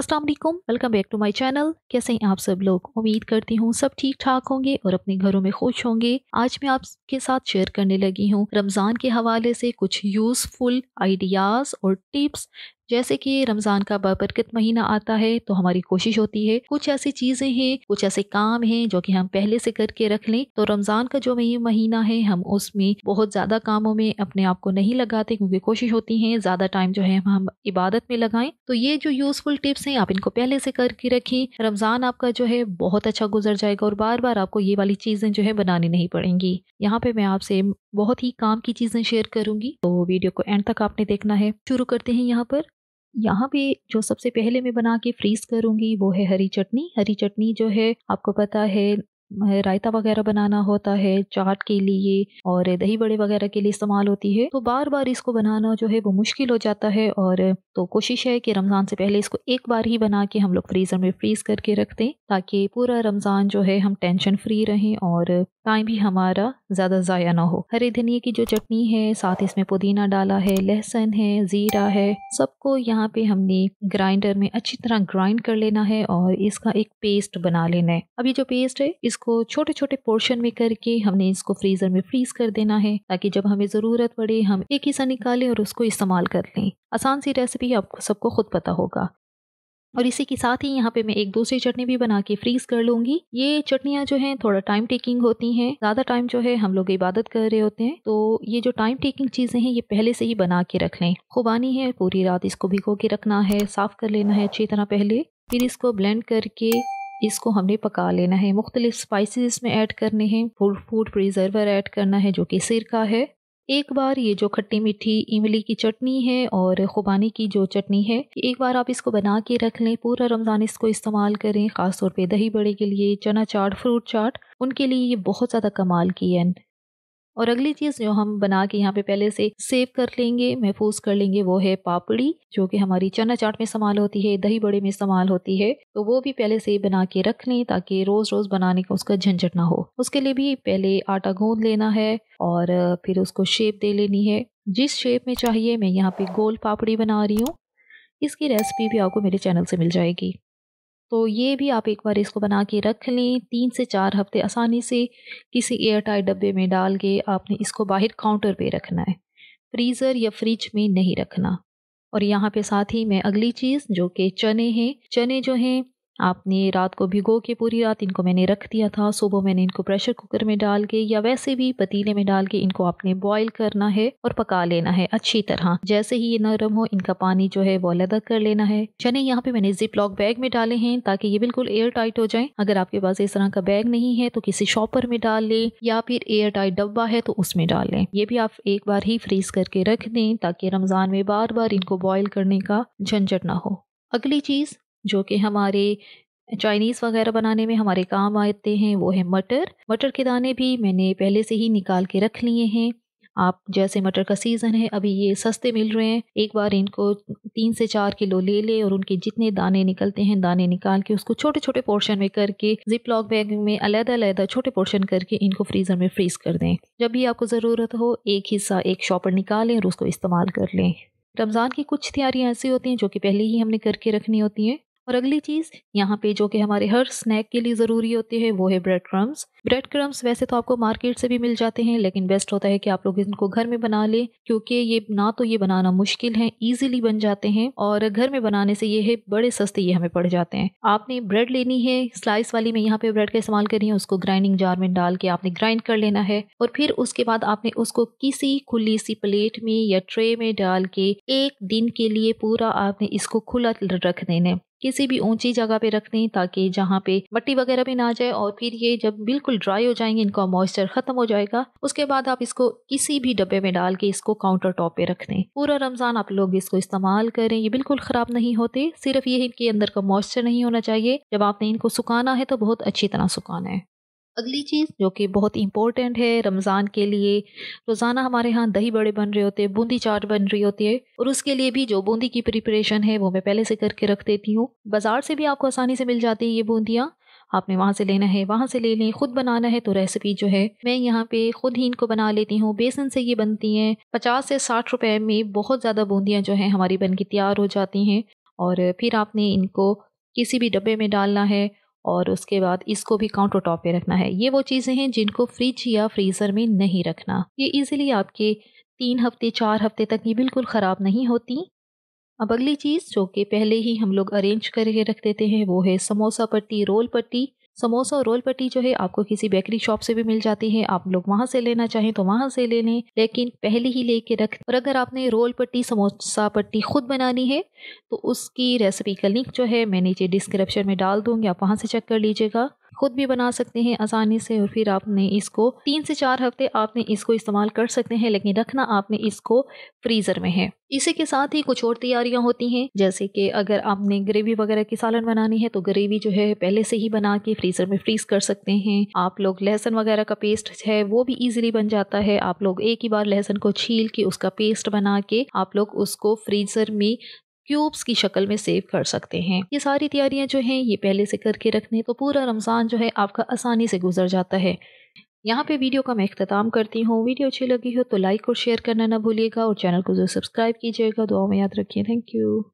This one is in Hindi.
अस्सलाम वालेकुम welcome back to my channel कैसे हैं आप सब लोग उम्मीद करती हूँ सब ठीक ठाक होंगे और अपने घरों में खुश होंगे आज मैं आपके साथ शेयर करने लगी हूँ रमज़ान के हवाले से कुछ यूज़फुल आइडियाज़ और टिप्स जैसे कि रमज़ान का बरकत महीना आता है तो हमारी कोशिश होती है कुछ ऐसी चीज़ें हैं कुछ ऐसे काम हैं जो कि हम पहले से करके रख लें तो रमज़ान का जो महीना है हम उसमें बहुत ज़्यादा कामों में अपने आप को नहीं लगाते क्योंकि कोशिश होती है ज़्यादा टाइम जो है हम इबादत में लगाएं तो ये जो यूज़फुल टिप्स हैं आप इनको पहले से करके रखें रमज़ान आपका जो है बहुत अच्छा गुजर जाएगा और बार बार आपको ये वाली चीज़ें जो है बनानी नहीं पड़ेंगी यहाँ पे मैं आपसे बहुत ही काम की चीज़ें शेयर करूंगी तो वीडियो को एंड तक आपने देखना है शुरू करते हैं यहाँ पर यहाँ पे जो सबसे पहले मैं बना के फ्रीज करूंगी वो है हरी चटनी हरी चटनी जो है आपको पता है रायता वगैरह बनाना होता है चाट के लिए और दही बड़े वगैरह के लिए इस्तेमाल होती है तो बार बार इसको बनाना जो है वो मुश्किल हो जाता है और तो कोशिश है कि रमज़ान से पहले इसको एक बार ही बना के हम लोग फ्रीज़र में फ्रीज़ करके रख दें ताकि पूरा रमज़ान जो है हम टेंशन फ्री रहें और टाइम भी हमारा ज़्यादा ज़ाया ना हो हरे धनिए की जो चटनी है साथ इसमें पुदीना डाला है लहसुन है ज़ीरा है सबको यहाँ पे हमने ग्राइंडर में अच्छी तरह ग्राइंड कर लेना है और इसका एक पेस्ट बना लेना है अब ये जो पेस्ट है इस इसको छोटे छोटे पोर्शन में करके हमने इसको फ्रीज़र में फ्रीज़ कर देना है ताकि जब हमें ज़रूरत पड़े हम एक हिस्सा निकालें और उसको इस्तेमाल कर लें आसान सी रेसिपी आपको सबको खुद पता होगा और इसी के साथ ही यहाँ पे मैं एक दूसरी चटनी भी बना के फ्रीज कर लूँगी ये चटनियाँ जो हैं थोड़ा टाइम टेकिंग होती हैं ज़्यादा टाइम जो है हम लोग इबादत कर रहे होते हैं तो ये जो टाइम टेकिंग चीज़ें हैं ये पहले से ही बना के रख लें खुबानी है पूरी रात इसको भिगो के रखना है साफ़ कर लेना है अच्छी तरह पहले फिर इसको ब्लेंड करके इसको हमने पका लेना है मुख्तलिफ स्पाइसेस इसमें ऐड करने हैं फूड फूड प्रिजर्वर ऐड करना है जो कि सिरका है एक बार ये जो खट्टी मीठी इमली की चटनी है और खुबानी की जो चटनी है एक बार आप इसको बना के रख लें पूरा रमज़ान इसको इस्तेमाल करें खासतौर पे दही बड़े के लिए चना चाट फ्रूट चाट उनके लिए ये बहुत ज़्यादा कमाल की है और अगली चीज़ जो हम बना के यहाँ पे पहले से सेव कर लेंगे महफूज कर लेंगे वो है पापड़ी जो कि हमारी चना चाट में इस्तेमाल होती है दही बड़े में इस्तेमाल होती है तो वो भी पहले से बना के रख लें ताकि रोज़ रोज़ बनाने का उसका झंझट ना हो उसके लिए भी पहले आटा गूंद लेना है और फिर उसको शेप दे लेनी है जिस शेप में चाहिए मैं यहाँ पे गोल पापड़ी बना रही हूँ इसकी रेसिपी भी आपको मेरे चैनल से मिल जाएगी तो ये भी आप एक बार इसको बना के रख लें तीन से चार हफ्ते आसानी से किसी एयर टाइट डब्बे में डाल के आपने इसको बाहर काउंटर पे रखना है फ्रीज़र या फ्रिज में नहीं रखना और यहाँ पे साथ ही मैं अगली चीज़ जो कि चने हैं चने जो हैं आपने रात को भिगो के पूरी रात इनको मैंने रख दिया था सुबह मैंने इनको प्रेशर कुकर में डाल के या वैसे भी पतीले में डाल के इनको आपने बॉईल करना है और पका लेना है अच्छी तरह जैसे ही ये नरम हो इनका पानी जो है वो अलग कर लेना है चने यहाँ पे मैंने जिप लॉक बैग में डाले हैं ताकि ये बिल्कुल एयर टाइट हो जाए अगर आपके पास इस तरह का बैग नहीं है तो किसी शॉपर में डाल लें या फिर एयर टाइट डब्बा है तो उसमें डाल लें ये भी आप एक बार ही फ्रीज करके रख दें ताकि रमज़ान में बार बार इनको बॉयल करने का झंझट ना हो अगली चीज़ जो कि हमारे चाइनीज़ वगैरह बनाने में हमारे काम आते हैं वो है मटर मटर के दाने भी मैंने पहले से ही निकाल के रख लिए हैं आप जैसे मटर का सीज़न है अभी ये सस्ते मिल रहे हैं एक बार इनको तीन से चार किलो ले ले और उनके जितने दाने निकलते हैं दाने निकाल के उसको छोटे छोटे पोर्शन में करके जिप लॉक बैग में अलग अलग छोटे पोर्शन करके इनको फ्रीज़र में फ्रीज़ कर दें जब भी आपको ज़रूरत हो एक हिस्सा एक शॉपर निकालें और उसको इस्तेमाल कर लें रमज़ान की कुछ तैयारियाँ ऐसी होती हैं जो कि पहले ही हमने करके रखनी होती हैं और अगली चीज़ यहाँ पे जो कि हमारे हर स्नैक के लिए ज़रूरी होते हैं वो है ब्रेड क्रम्स ब्रेड क्रम्स वैसे तो आपको मार्केट से भी मिल जाते हैं लेकिन बेस्ट होता है कि आप लोग इनको घर में बना लें क्योंकि ये ना तो ये बनाना मुश्किल है इजीली बन जाते हैं और घर में बनाने से ये है बड़े सस्ते ये हमें पड़ जाते हैं आपने ब्रेड लेनी है स्लाइस वाली में यहाँ पे ब्रेड का इस्तेमाल करनी है उसको ग्राइंडिंग जार में डाल के आपने ग्राइंड कर लेना है और फिर उसके बाद आपने उसको किसी खुली सी प्लेट में या ट्रे में डाल के एक दिन के लिए पूरा आपने इसको खुला रख देना किसी भी ऊंची जगह पे रख दें ताकि जहाँ पे मट्टी वगैरह भी ना जाए और फिर ये जब बिल्कुल ड्राई हो जाएंगे इनका मॉइस्चर खत्म हो जाएगा उसके बाद आप इसको किसी भी डब्बे में डाल के इसको काउंटर टॉप पे रख दें पूरा रमज़ान आप लोग इसको इस्तेमाल करें ये बिल्कुल ख़राब नहीं होते सिर्फ ये इनके अंदर का मॉइस्चर नहीं होना चाहिए जब आपने इनको सुखाना है तो बहुत अच्छी तरह सुखाना है अगली चीज़ जो कि बहुत इंपॉर्टेंट है रमज़ान के लिए रोज़ाना हमारे यहाँ दही बड़े बन रहे होते हैं बूंदी चाट बन रही होती है और उसके लिए भी जो बूंदी की प्रिपरेशन है वो मैं पहले से करके रख देती हूँ बाज़ार से भी आपको आसानी से मिल जाती है ये बूंदियाँ आपने वहाँ से लेना है वहाँ से ले लें खुद बनाना है तो रेसिपी जो है मैं यहाँ पे खुद ही इनको बना लेती हूँ बेसन से ये बनती हैं पचास से साठ रुपए में बहुत ज़्यादा बूंदियाँ जो हैं हमारी बनके तैयार हो जाती हैं और फिर आपने इनको किसी भी डब्बे में डालना है और उसके बाद इसको भी काउंटर टॉप पे रखना है ये वो चीज़ें हैं जिनको फ्रिज या फ्रीज़र में नहीं रखना ये इजीली आपके तीन हफ्ते चार हफ्ते तक ये बिल्कुल ख़राब नहीं होती अब अगली चीज़ जो कि पहले ही हम लोग अरेंज करके रख देते हैं वो है समोसा पट्टी रोल पट्टी समोसा और रोल पट्टी जो है आपको किसी बेकरी शॉप से भी मिल जाती है आप लोग वहाँ से लेना चाहें तो वहाँ से ले लें लेकिन पहले ही लेके रख और अगर आपने रोल पट्टी समोसा पट्टी खुद बनानी है तो उसकी रेसिपी का लिंक जो है मैं नीचे डिस्क्रिप्शन में डाल दूँगी आप वहाँ से चेक कर लीजिएगा खुद भी बना सकते हैं आसानी से और फिर आपने इसको तीन से चार हफ्ते आपने इसको इस्तेमाल कर सकते हैं लेकिन रखना आपने इसको फ्रीज़र में है इसी के साथ ही कुछ और तैयारियां होती हैं जैसे कि अगर आपने ग्रेवी वगैरह की सालन बनानी है तो ग्रेवी जो है पहले से ही बना के फ्रीज़र में फ्रीज कर सकते हैं आप लोग लहसुन वगैरह का पेस्ट है वो भी इजीली बन जाता है आप लोग एक ही बार लहसुन को छील के उसका पेस्ट बना के आप लोग उसको फ्रीज़र में क्यूब्स की शक्ल में सेव कर सकते हैं ये सारी तैयारियां जो हैं ये पहले से करके रख दें तो पूरा रमज़ान जो है आपका आसानी से गुजर जाता है यहाँ पे वीडियो का मैं अख्ताम करती हूँ वीडियो अच्छी लगी हो तो लाइक और शेयर करना ना भूलिएगा और चैनल को जो सब्सक्राइब कीजिएगा दुआ में याद रखिए थैंक यू